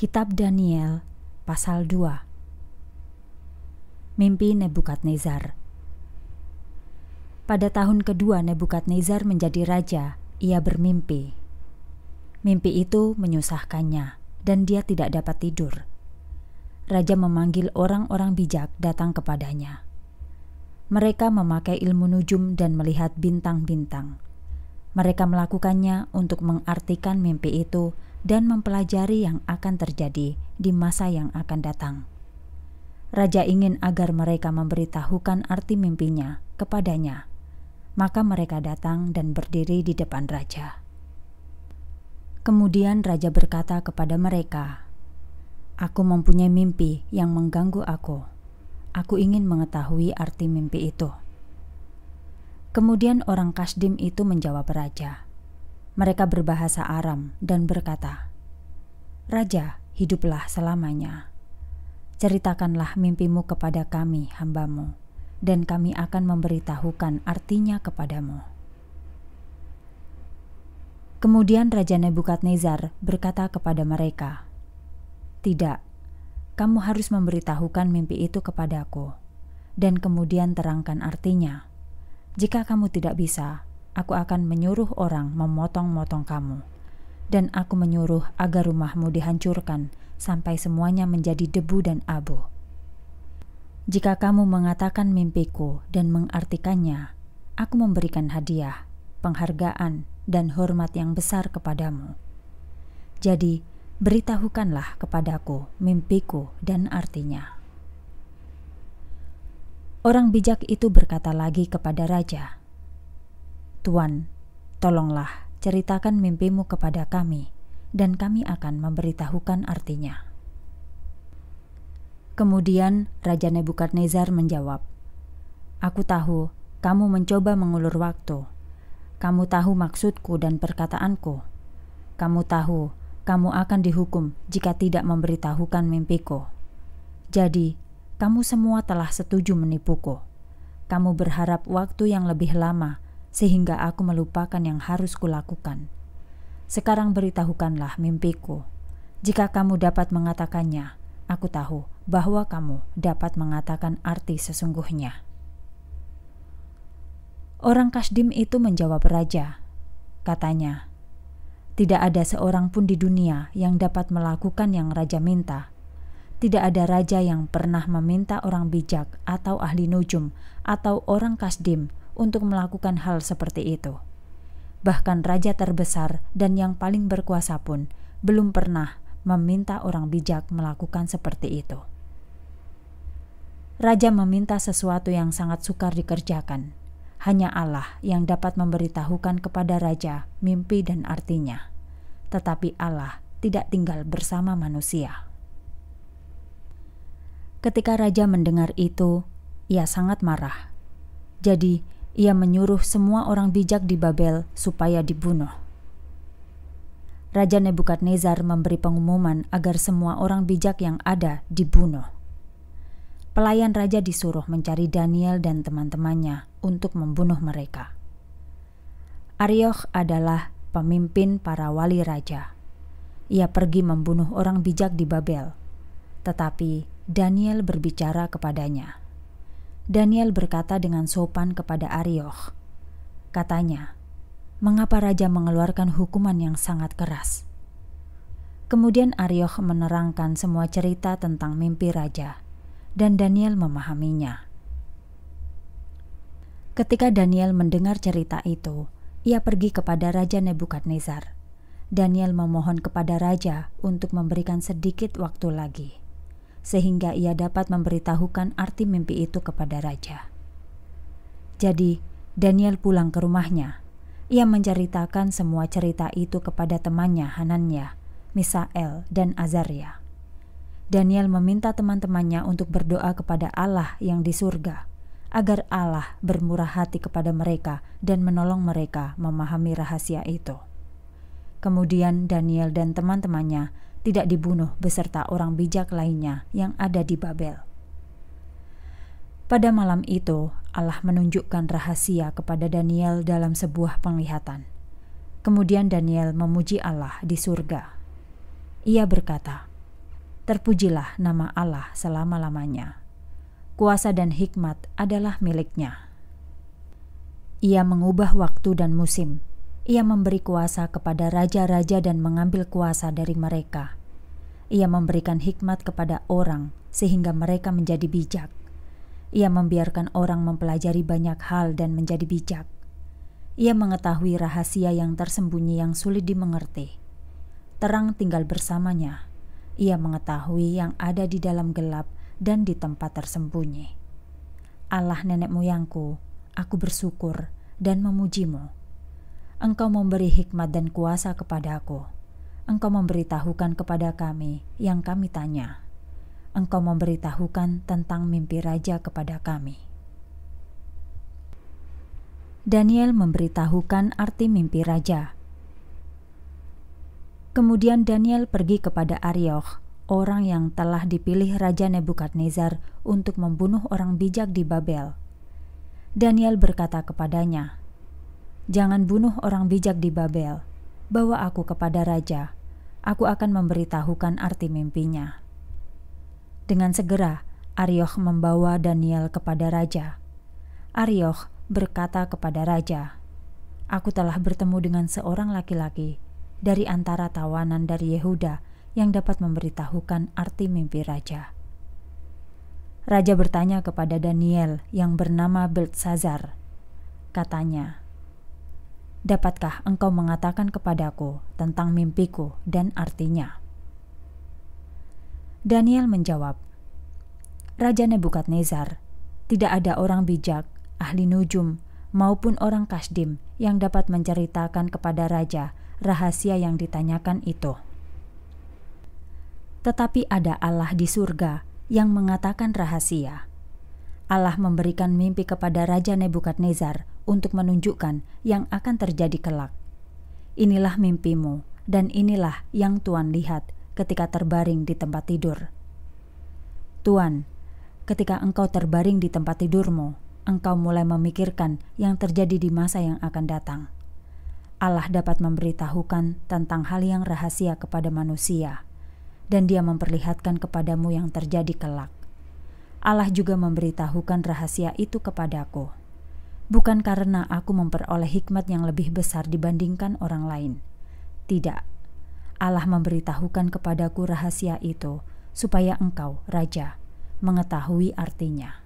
Kitab Daniel pasal 2 Mimpi Nebukadnezar Pada tahun kedua Nebukadnezar menjadi raja, ia bermimpi. Mimpi itu menyusahkannya dan dia tidak dapat tidur. Raja memanggil orang-orang bijak datang kepadanya. Mereka memakai ilmu nujum dan melihat bintang-bintang. Mereka melakukannya untuk mengartikan mimpi itu dan mempelajari yang akan terjadi di masa yang akan datang. Raja ingin agar mereka memberitahukan arti mimpinya kepadanya. Maka mereka datang dan berdiri di depan raja. Kemudian raja berkata kepada mereka, "Aku mempunyai mimpi yang mengganggu aku. Aku ingin mengetahui arti mimpi itu." Kemudian orang Kasdim itu menjawab raja, mereka berbahasa Aram dan berkata, "Raja, hiduplah selamanya. Ceritakanlah mimpimu kepada kami, hambamu, dan kami akan memberitahukan artinya kepadamu." Kemudian Raja Nebukadnezar berkata kepada mereka, "Tidak, kamu harus memberitahukan mimpi itu kepadaku, dan kemudian terangkan artinya. Jika kamu tidak bisa, aku akan menyuruh orang memotong-motong kamu. Dan aku menyuruh agar rumahmu dihancurkan sampai semuanya menjadi debu dan abu. Jika kamu mengatakan mimpiku dan mengartikannya, aku memberikan hadiah, penghargaan, dan hormat yang besar kepadamu. Jadi, beritahukanlah kepadaku mimpiku dan artinya. Orang bijak itu berkata lagi kepada raja, Tuan, tolonglah ceritakan mimpimu kepada kami, dan kami akan memberitahukan artinya. Kemudian Raja Nebukadnezar menjawab, Aku tahu kamu mencoba mengulur waktu. Kamu tahu maksudku dan perkataanku. Kamu tahu kamu akan dihukum jika tidak memberitahukan mimpiku. Jadi, kamu semua telah setuju menipuku. Kamu berharap waktu yang lebih lama sehingga aku melupakan yang harus kulakukan. Sekarang beritahukanlah mimpiku. Jika kamu dapat mengatakannya, aku tahu bahwa kamu dapat mengatakan arti sesungguhnya. Orang Kasdim itu menjawab raja. Katanya, tidak ada seorang pun di dunia yang dapat melakukan yang raja minta. Tidak ada raja yang pernah meminta orang bijak atau ahli nujum atau orang kasdim untuk melakukan hal seperti itu. Bahkan raja terbesar dan yang paling berkuasa pun belum pernah meminta orang bijak melakukan seperti itu. Raja meminta sesuatu yang sangat sukar dikerjakan. Hanya Allah yang dapat memberitahukan kepada raja mimpi dan artinya. Tetapi Allah tidak tinggal bersama manusia. Ketika raja mendengar itu, ia sangat marah. Jadi, ia menyuruh semua orang bijak di Babel supaya dibunuh. Raja Nebukadnezar memberi pengumuman agar semua orang bijak yang ada dibunuh. Pelayan raja disuruh mencari Daniel dan teman-temannya untuk membunuh mereka. Arioch adalah pemimpin para wali raja. Ia pergi membunuh orang bijak di Babel, tetapi Daniel berbicara kepadanya. Daniel berkata dengan sopan kepada Arioch. Katanya, "Mengapa raja mengeluarkan hukuman yang sangat keras?" Kemudian Arioch menerangkan semua cerita tentang mimpi raja, dan Daniel memahaminya. Ketika Daniel mendengar cerita itu, ia pergi kepada Raja Nebukadnezar. Daniel memohon kepada raja untuk memberikan sedikit waktu lagi sehingga ia dapat memberitahukan arti mimpi itu kepada raja. Jadi, Daniel pulang ke rumahnya. Ia menceritakan semua cerita itu kepada temannya Hananya, Misael, dan Azaria. Daniel meminta teman-temannya untuk berdoa kepada Allah yang di surga, agar Allah bermurah hati kepada mereka dan menolong mereka memahami rahasia itu. Kemudian Daniel dan teman-temannya tidak dibunuh beserta orang bijak lainnya yang ada di Babel. Pada malam itu, Allah menunjukkan rahasia kepada Daniel dalam sebuah penglihatan. Kemudian Daniel memuji Allah di surga. Ia berkata, "Terpujilah nama Allah selama-lamanya. Kuasa dan hikmat adalah miliknya." Ia mengubah waktu dan musim, ia memberi kuasa kepada raja-raja dan mengambil kuasa dari mereka. Ia memberikan hikmat kepada orang sehingga mereka menjadi bijak. Ia membiarkan orang mempelajari banyak hal dan menjadi bijak. Ia mengetahui rahasia yang tersembunyi yang sulit dimengerti. Terang tinggal bersamanya. Ia mengetahui yang ada di dalam gelap dan di tempat tersembunyi. Allah nenek moyangku, aku bersyukur dan memujimu Engkau memberi hikmat dan kuasa kepada aku. Engkau memberitahukan kepada kami yang kami tanya. Engkau memberitahukan tentang mimpi raja kepada kami. Daniel memberitahukan arti mimpi raja. Kemudian Daniel pergi kepada Arioch, orang yang telah dipilih Raja Nebukadnezar untuk membunuh orang bijak di Babel. Daniel berkata kepadanya, Jangan bunuh orang bijak di Babel. Bawa aku kepada raja. Aku akan memberitahukan arti mimpinya." Dengan segera, Arioch membawa Daniel kepada raja. Arioch berkata kepada raja, "Aku telah bertemu dengan seorang laki-laki dari antara tawanan dari Yehuda yang dapat memberitahukan arti mimpi raja." Raja bertanya kepada Daniel yang bernama Beltsazar. Katanya, Dapatkah engkau mengatakan kepadaku tentang mimpiku dan artinya? Daniel menjawab, Raja Nebukadnezar, tidak ada orang bijak, ahli nujum, maupun orang kasdim yang dapat menceritakan kepada raja rahasia yang ditanyakan itu. Tetapi ada Allah di surga yang mengatakan rahasia, Allah memberikan mimpi kepada Raja Nebukadnezar untuk menunjukkan yang akan terjadi kelak. Inilah mimpimu, dan inilah yang Tuhan lihat ketika terbaring di tempat tidur. Tuhan, ketika engkau terbaring di tempat tidurmu, engkau mulai memikirkan yang terjadi di masa yang akan datang. Allah dapat memberitahukan tentang hal yang rahasia kepada manusia, dan Dia memperlihatkan kepadamu yang terjadi kelak. Allah juga memberitahukan rahasia itu kepadaku. Bukan karena aku memperoleh hikmat yang lebih besar dibandingkan orang lain. Tidak. Allah memberitahukan kepadaku rahasia itu supaya engkau, raja, mengetahui artinya.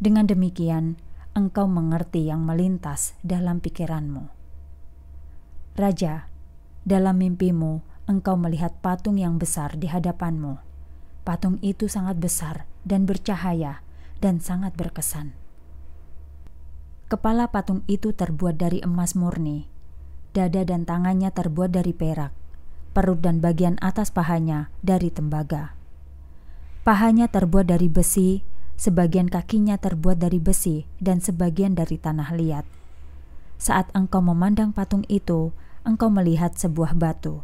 Dengan demikian, engkau mengerti yang melintas dalam pikiranmu. Raja, dalam mimpimu engkau melihat patung yang besar di hadapanmu. Patung itu sangat besar dan bercahaya dan sangat berkesan. Kepala patung itu terbuat dari emas murni, dada dan tangannya terbuat dari perak, perut dan bagian atas pahanya dari tembaga. Pahanya terbuat dari besi, sebagian kakinya terbuat dari besi dan sebagian dari tanah liat. Saat engkau memandang patung itu, engkau melihat sebuah batu.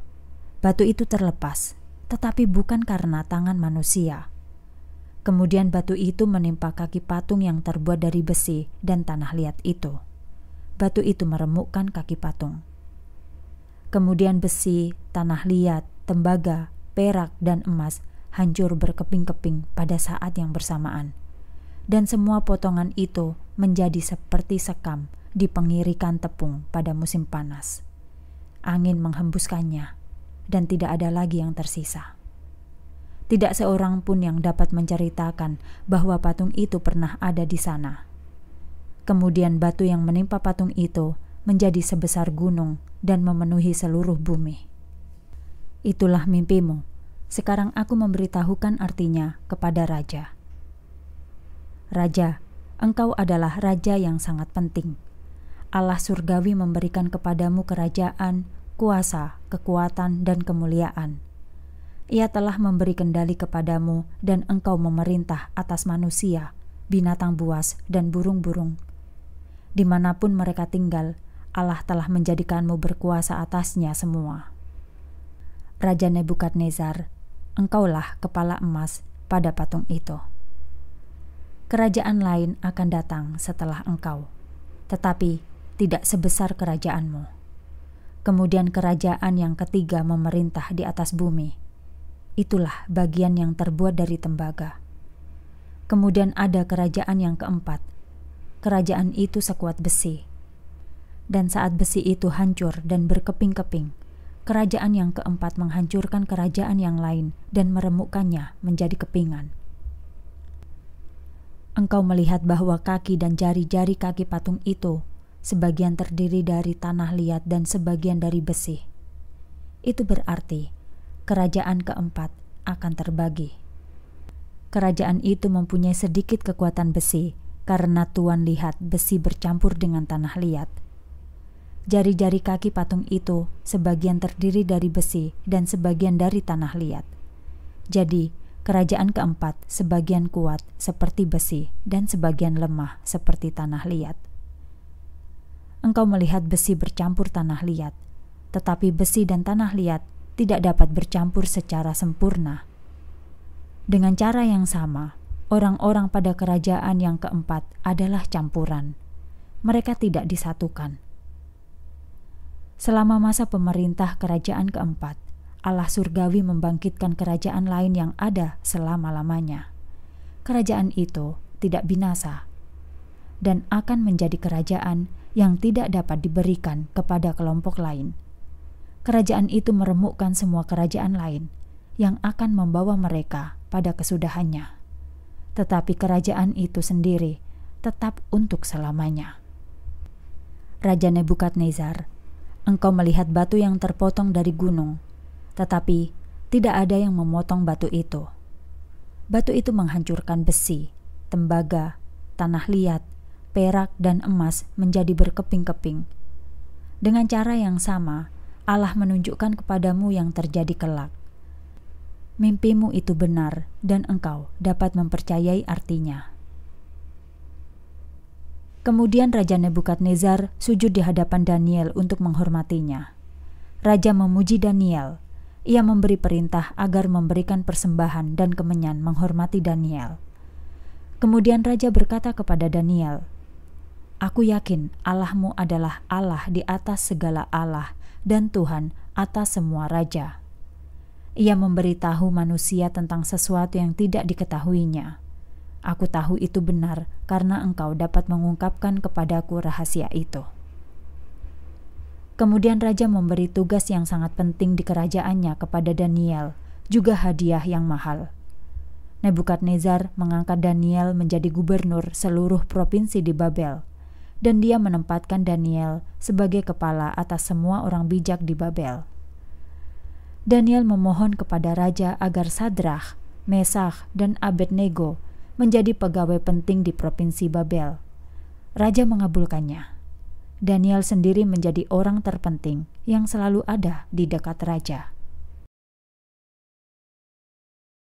Batu itu terlepas, tetapi bukan karena tangan manusia Kemudian batu itu menimpa kaki patung yang terbuat dari besi dan tanah liat itu. Batu itu meremukkan kaki patung. Kemudian besi, tanah liat, tembaga, perak, dan emas hancur berkeping-keping pada saat yang bersamaan. Dan semua potongan itu menjadi seperti sekam di pengirikan tepung pada musim panas. Angin menghembuskannya, dan tidak ada lagi yang tersisa. Tidak seorang pun yang dapat menceritakan bahwa patung itu pernah ada di sana. Kemudian batu yang menimpa patung itu menjadi sebesar gunung dan memenuhi seluruh bumi. Itulah mimpimu. Sekarang aku memberitahukan artinya kepada raja. Raja, engkau adalah raja yang sangat penting. Allah surgawi memberikan kepadamu kerajaan, kuasa, kekuatan, dan kemuliaan ia telah memberi kendali kepadamu, dan engkau memerintah atas manusia, binatang buas, dan burung-burung. Dimanapun mereka tinggal, Allah telah menjadikanmu berkuasa atasnya semua. Raja Nebukadnezar, engkaulah kepala emas pada patung itu. Kerajaan lain akan datang setelah engkau, tetapi tidak sebesar kerajaanmu. Kemudian kerajaan yang ketiga memerintah di atas bumi, Itulah bagian yang terbuat dari tembaga. Kemudian ada kerajaan yang keempat. Kerajaan itu sekuat besi. Dan saat besi itu hancur dan berkeping-keping, kerajaan yang keempat menghancurkan kerajaan yang lain dan meremukkannya menjadi kepingan. Engkau melihat bahwa kaki dan jari-jari kaki patung itu sebagian terdiri dari tanah liat dan sebagian dari besi. Itu berarti kerajaan keempat akan terbagi. Kerajaan itu mempunyai sedikit kekuatan besi, karena Tuhan lihat besi bercampur dengan tanah liat. Jari-jari kaki patung itu sebagian terdiri dari besi dan sebagian dari tanah liat. Jadi, kerajaan keempat sebagian kuat seperti besi dan sebagian lemah seperti tanah liat. Engkau melihat besi bercampur tanah liat, tetapi besi dan tanah liat tidak dapat bercampur secara sempurna. Dengan cara yang sama, orang-orang pada kerajaan yang keempat adalah campuran. Mereka tidak disatukan. Selama masa pemerintah kerajaan keempat, Allah surgawi membangkitkan kerajaan lain yang ada selama-lamanya. Kerajaan itu tidak binasa dan akan menjadi kerajaan yang tidak dapat diberikan kepada kelompok lain kerajaan itu meremukkan semua kerajaan lain yang akan membawa mereka pada kesudahannya. Tetapi kerajaan itu sendiri tetap untuk selamanya. Raja Nebukadnezar, engkau melihat batu yang terpotong dari gunung, tetapi tidak ada yang memotong batu itu. Batu itu menghancurkan besi, tembaga, tanah liat, perak, dan emas menjadi berkeping-keping. Dengan cara yang sama, Allah menunjukkan kepadamu yang terjadi kelak. Mimpimu itu benar, dan engkau dapat mempercayai artinya. Kemudian Raja Nebukadnezar sujud di hadapan Daniel untuk menghormatinya. Raja memuji Daniel. Ia memberi perintah agar memberikan persembahan dan kemenyan menghormati Daniel. Kemudian Raja berkata kepada Daniel, Aku yakin Allahmu adalah Allah di atas segala Allah dan Tuhan atas semua raja. Ia memberitahu manusia tentang sesuatu yang tidak diketahuinya. Aku tahu itu benar karena engkau dapat mengungkapkan kepadaku rahasia itu. Kemudian raja memberi tugas yang sangat penting di kerajaannya kepada Daniel, juga hadiah yang mahal. Nebukadnezar mengangkat Daniel menjadi gubernur seluruh provinsi di Babel dan dia menempatkan Daniel sebagai kepala atas semua orang bijak di Babel. Daniel memohon kepada raja agar Sadrach, Mesach, dan Abednego menjadi pegawai penting di provinsi Babel. Raja mengabulkannya. Daniel sendiri menjadi orang terpenting yang selalu ada di dekat raja.